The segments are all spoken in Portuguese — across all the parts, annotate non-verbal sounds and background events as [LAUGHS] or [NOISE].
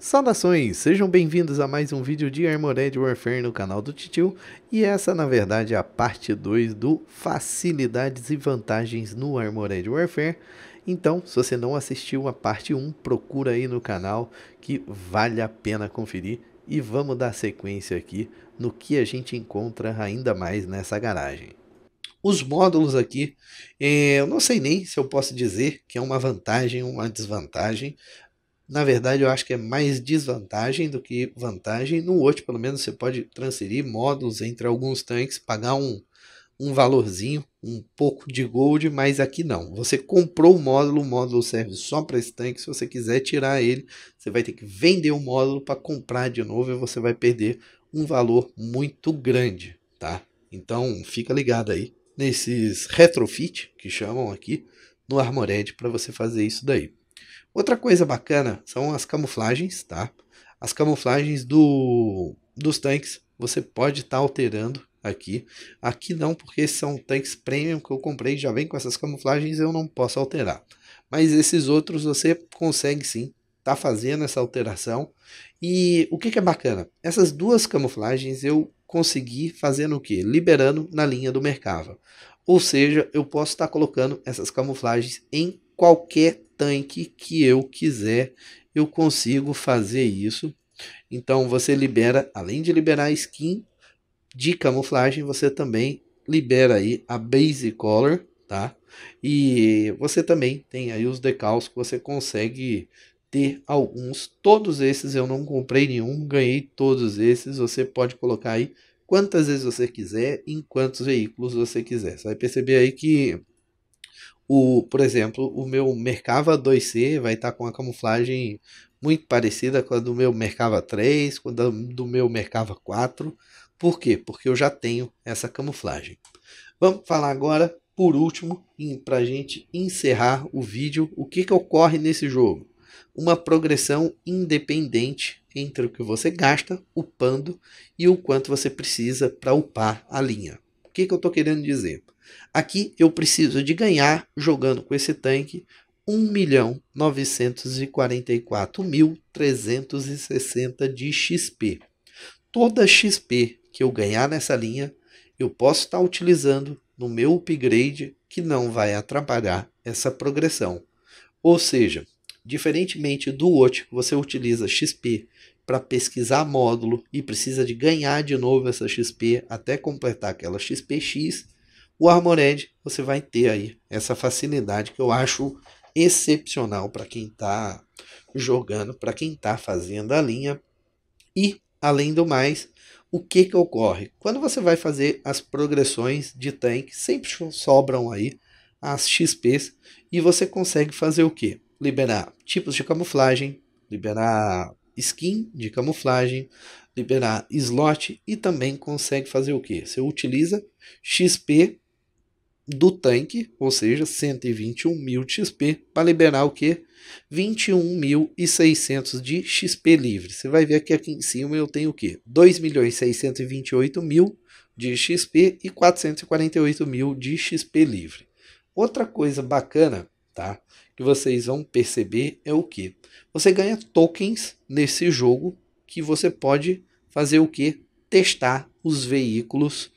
Saudações, sejam bem-vindos a mais um vídeo de Armored Warfare no canal do Titio e essa na verdade é a parte 2 do Facilidades e Vantagens no Armored Warfare. Então, se você não assistiu a parte 1, procura aí no canal que vale a pena conferir e vamos dar sequência aqui no que a gente encontra ainda mais nessa garagem. Os módulos aqui, eh, eu não sei nem se eu posso dizer que é uma vantagem ou uma desvantagem, na verdade, eu acho que é mais desvantagem do que vantagem. No outro, pelo menos, você pode transferir módulos entre alguns tanques, pagar um, um valorzinho, um pouco de gold, mas aqui não. Você comprou o módulo, o módulo serve só para esse tanque. Se você quiser tirar ele, você vai ter que vender o módulo para comprar de novo e você vai perder um valor muito grande, tá? Então, fica ligado aí nesses retrofit que chamam aqui no Armored para você fazer isso daí. Outra coisa bacana são as camuflagens, tá? As camuflagens do, dos tanques, você pode estar tá alterando aqui. Aqui não, porque são tanques premium que eu comprei, já vem com essas camuflagens, eu não posso alterar. Mas esses outros você consegue sim, tá fazendo essa alteração. E o que, que é bacana? Essas duas camuflagens eu consegui fazendo o que? Liberando na linha do mercado. Ou seja, eu posso estar tá colocando essas camuflagens em qualquer tanque que eu quiser, eu consigo fazer isso. Então você libera, além de liberar a skin de camuflagem, você também libera aí a base color, tá? E você também tem aí os decals que você consegue ter alguns. Todos esses eu não comprei nenhum, ganhei todos esses. Você pode colocar aí quantas vezes você quiser, em quantos veículos você quiser. Você vai perceber aí que o, por exemplo, o meu Mercava 2C vai estar tá com a camuflagem muito parecida com a do meu Mercava 3, com a do meu Mercava 4. Por quê? Porque eu já tenho essa camuflagem. Vamos falar agora, por último, para a gente encerrar o vídeo, o que, que ocorre nesse jogo. Uma progressão independente entre o que você gasta upando e o quanto você precisa para upar a linha que, que eu estou querendo dizer? Aqui eu preciso de ganhar, jogando com esse tanque, 1.944.360 de XP. Toda XP que eu ganhar nessa linha, eu posso estar tá utilizando no meu upgrade, que não vai atrapalhar essa progressão. Ou seja, Diferentemente do outro, você utiliza XP para pesquisar módulo e precisa de ganhar de novo essa XP até completar aquela XPX. O Armored, você vai ter aí essa facilidade que eu acho excepcional para quem está jogando, para quem está fazendo a linha. E, além do mais, o que, que ocorre? Quando você vai fazer as progressões de tanque, sempre sobram aí as XPs e você consegue fazer o que? liberar tipos de camuflagem, liberar skin de camuflagem, liberar slot e também consegue fazer o que? Você utiliza XP do tanque, ou seja, 121 mil XP, para liberar o que? 21.600 de XP livre. Você vai ver que aqui em cima eu tenho o que? 2.628.000 de XP e 448 mil de XP livre. Outra coisa bacana, tá? que vocês vão perceber é o que? Você ganha tokens nesse jogo que você pode fazer o que? Testar os veículos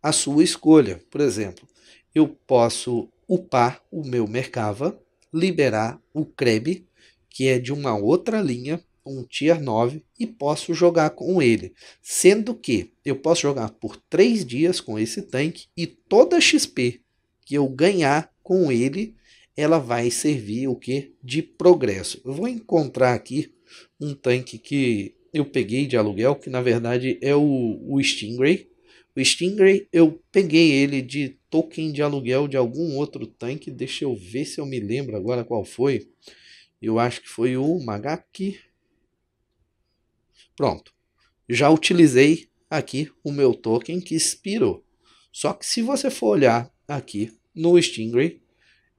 à sua escolha. Por exemplo, eu posso upar o meu Mercava liberar o Kreb, que é de uma outra linha, um tier 9, e posso jogar com ele. Sendo que eu posso jogar por 3 dias com esse tanque e toda XP que eu ganhar com ele, ela vai servir o que de progresso. Eu vou encontrar aqui um tanque que eu peguei de aluguel, que na verdade é o, o Stingray. O Stingray eu peguei ele de token de aluguel de algum outro tanque. Deixa eu ver se eu me lembro agora qual foi. Eu acho que foi o Magaki. Pronto. Já utilizei aqui o meu token que expirou. Só que se você for olhar aqui no Stingray,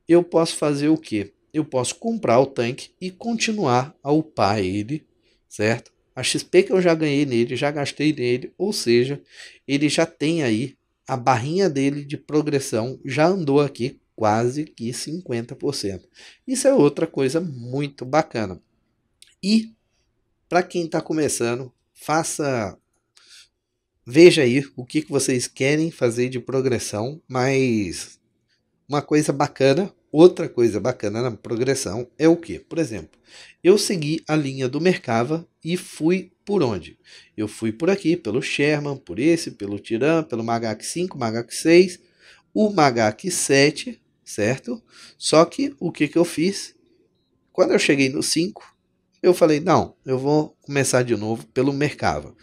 eu posso fazer o quê? Eu posso comprar o tanque e continuar a upar ele, certo? A XP que eu já ganhei nele, já gastei nele, ou seja, ele já tem aí a barrinha dele de progressão, já andou aqui quase que 50%. Isso é outra coisa muito bacana. E para quem está começando, faça veja aí o que, que vocês querem fazer de progressão, mas uma coisa bacana, outra coisa bacana na progressão é o que? Por exemplo, eu segui a linha do Mercava e fui por onde? Eu fui por aqui, pelo Sherman, por esse, pelo Tiran, pelo Magac 5, Magac 6, o Magac 7, certo? Só que o que, que eu fiz? Quando eu cheguei no 5, eu falei, não, eu vou começar de novo pelo Mercava.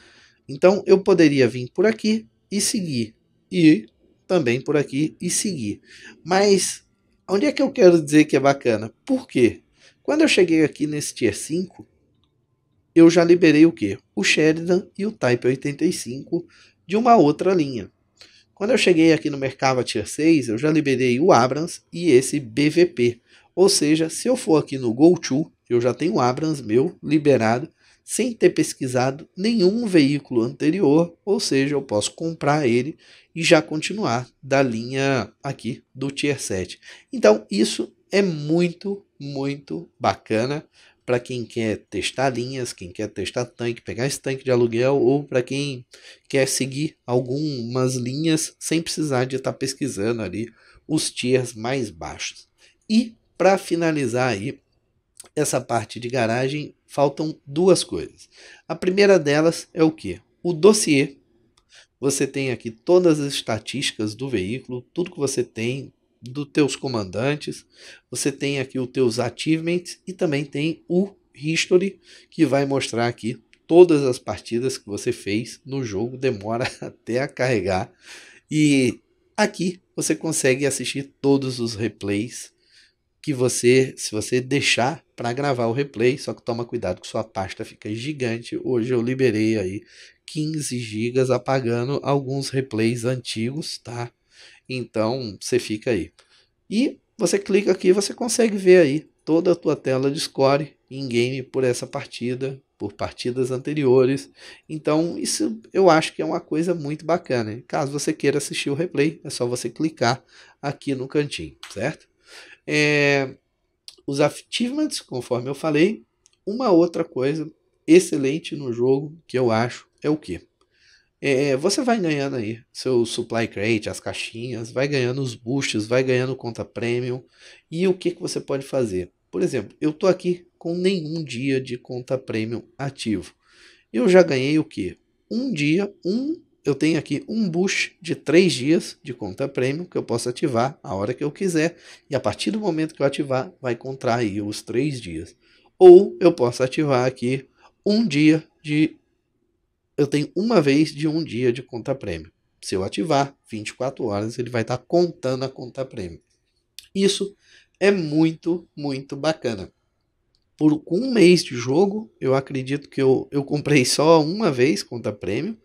Então eu poderia vir por aqui e seguir. E também por aqui e seguir. Mas onde é que eu quero dizer que é bacana? Por quê? Quando eu cheguei aqui nesse Tier 5, eu já liberei o que? O Sheridan e o Type 85 de uma outra linha. Quando eu cheguei aqui no Mercava Tier 6, eu já liberei o Abrams e esse BVP. Ou seja, se eu for aqui no GoTo, eu já tenho o Abrams meu liberado sem ter pesquisado nenhum veículo anterior, ou seja, eu posso comprar ele e já continuar da linha aqui do Tier 7. Então, isso é muito, muito bacana para quem quer testar linhas, quem quer testar tanque, pegar esse tanque de aluguel ou para quem quer seguir algumas linhas sem precisar de estar tá pesquisando ali os tiers mais baixos. E para finalizar aí essa parte de garagem, faltam duas coisas. A primeira delas é o que? O dossiê. Você tem aqui todas as estatísticas do veículo, tudo que você tem dos teus comandantes, você tem aqui os teus achievements e também tem o history que vai mostrar aqui todas as partidas que você fez no jogo, demora [LAUGHS] até a carregar. E aqui você consegue assistir todos os replays que você, se você deixar para gravar o replay, só que toma cuidado que sua pasta fica gigante. Hoje eu liberei aí 15 gigas apagando alguns replays antigos, tá? Então, você fica aí. E você clica aqui, você consegue ver aí toda a tua tela de score em game por essa partida, por partidas anteriores. Então, isso eu acho que é uma coisa muito bacana. Caso você queira assistir o replay, é só você clicar aqui no cantinho, certo? É, os achievements, conforme eu falei, uma outra coisa excelente no jogo que eu acho é o que? É, você vai ganhando aí seu supply crate, as caixinhas, vai ganhando os boosts, vai ganhando conta premium. E o que, que você pode fazer? Por exemplo, eu tô aqui com nenhum dia de conta premium ativo. Eu já ganhei o que? Um dia, um eu tenho aqui um boost de 3 dias de conta premium que eu posso ativar a hora que eu quiser. E a partir do momento que eu ativar, vai contrair os 3 dias. Ou eu posso ativar aqui um dia de. Eu tenho uma vez de um dia de conta premium. Se eu ativar 24 horas, ele vai estar tá contando a conta premium. Isso é muito, muito bacana por um mês de jogo, eu acredito que eu, eu comprei só uma vez conta prêmio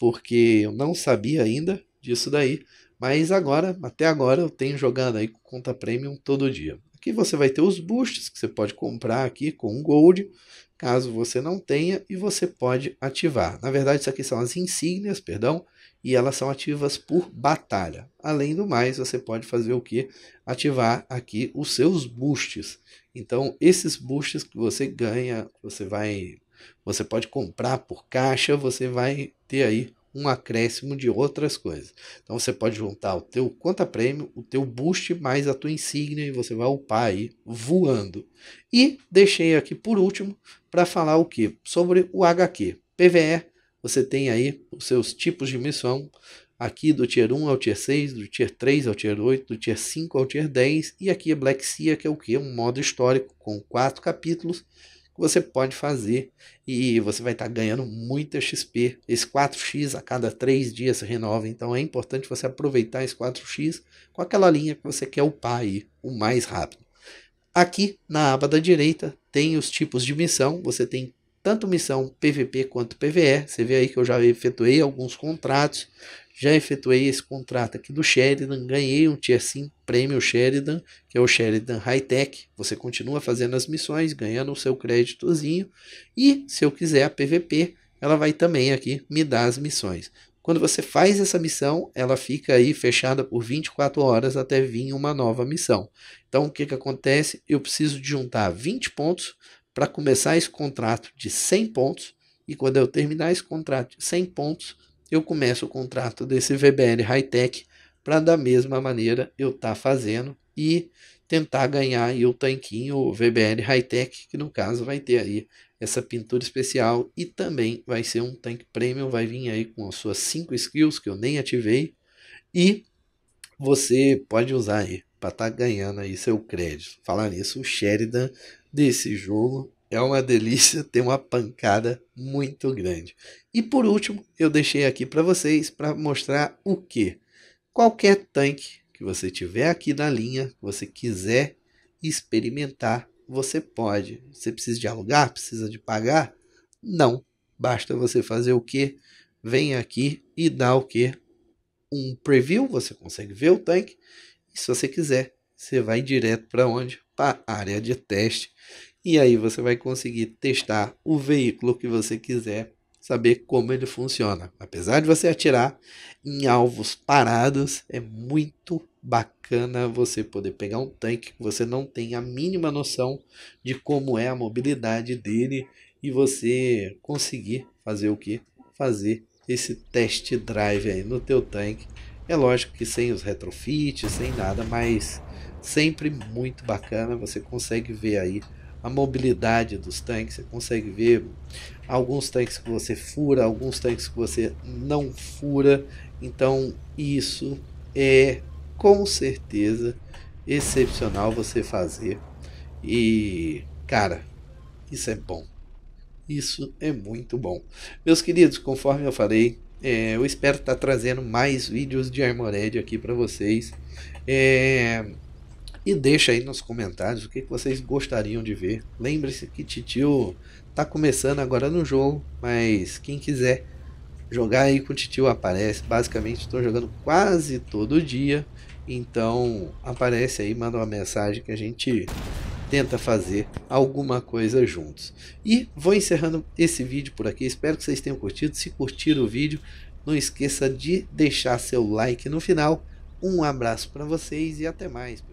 porque eu não sabia ainda disso daí, mas agora, até agora, eu tenho jogando aí com conta premium todo dia. Aqui você vai ter os boosts que você pode comprar aqui com um gold, caso você não tenha, e você pode ativar. Na verdade, isso aqui são as insígnias, perdão, e elas são ativas por batalha. Além do mais, você pode fazer o que? Ativar aqui os seus boosts. Então, esses boosts que você ganha, você vai você pode comprar por caixa, você vai ter aí um acréscimo de outras coisas. Então você pode juntar o teu conta prêmio, o teu boost mais a tua insígnia e você vai upar aí voando. E deixei aqui por último para falar o que sobre o HQ. PVE, você tem aí os seus tipos de missão aqui do tier 1 ao tier 6, do tier 3 ao tier 8, do tier 5 ao tier 10 e aqui é Black Sea, que é o que um modo histórico com quatro capítulos você pode fazer e você vai estar tá ganhando muita XP. Esse 4x a cada 3 dias se renova, então é importante você aproveitar esse 4x com aquela linha que você quer upar aí o mais rápido. Aqui na aba da direita tem os tipos de missão, você tem tanto missão PVP quanto PVE. Você vê aí que eu já efetuei alguns contratos, já efetuei esse contrato aqui do Sheridan, ganhei um Tier 5 Prêmio Sheridan, que é o Sheridan High Tech. Você continua fazendo as missões, ganhando o seu créditozinho. E se eu quiser a PVP, ela vai também aqui me dar as missões. Quando você faz essa missão, ela fica aí fechada por 24 horas até vir uma nova missão. Então, o que, que acontece? Eu preciso de juntar 20 pontos para começar esse contrato de 100 pontos. E quando eu terminar esse contrato de 100 pontos, eu começo o contrato desse VBL Hightech para da mesma maneira eu estar tá fazendo e tentar ganhar aí o tanquinho o VBL Hightech, que no caso vai ter aí essa pintura especial e também vai ser um tanque premium, vai vir aí com as suas 5 skills que eu nem ativei e você pode usar aí para estar tá ganhando aí seu crédito. Falar nisso, o Sheridan desse jogo é uma delícia, [LAUGHS] tem uma pancada muito grande. E por último, eu deixei aqui para vocês para mostrar o que qualquer tanque que você tiver aqui na linha, que você quiser experimentar, você pode. Você precisa de alugar, precisa de pagar? Não. Basta você fazer o que? Vem aqui e dá o que? Um preview, você consegue ver o tanque. E se você quiser, você vai direto para onde? Para a área de teste e aí você vai conseguir testar o veículo que você quiser, saber como ele funciona. Apesar de você atirar em alvos parados, é muito bacana você poder pegar um tanque que você não tem a mínima noção de como é a mobilidade dele e você conseguir fazer o que? Fazer esse test drive aí no teu tanque. É lógico que sem os retrofits, sem nada, mas sempre muito bacana, você consegue ver aí a mobilidade dos tanques, você consegue ver alguns tanques que você fura, alguns tanques que você não fura. Então, isso é com certeza excepcional você fazer. E, cara, isso é bom. Isso é muito bom. Meus queridos, conforme eu falei, é, eu espero estar tá trazendo mais vídeos de Armored aqui para vocês. É, e deixa aí nos comentários o que vocês gostariam de ver. Lembre-se que Titio tá começando agora no jogo, mas quem quiser jogar aí com o Titio aparece. Basicamente estou jogando quase todo dia, então aparece aí, manda uma mensagem que a gente tenta fazer alguma coisa juntos. E vou encerrando esse vídeo por aqui, espero que vocês tenham curtido. Se curtiram o vídeo, não esqueça de deixar seu like no final. Um abraço para vocês e até mais.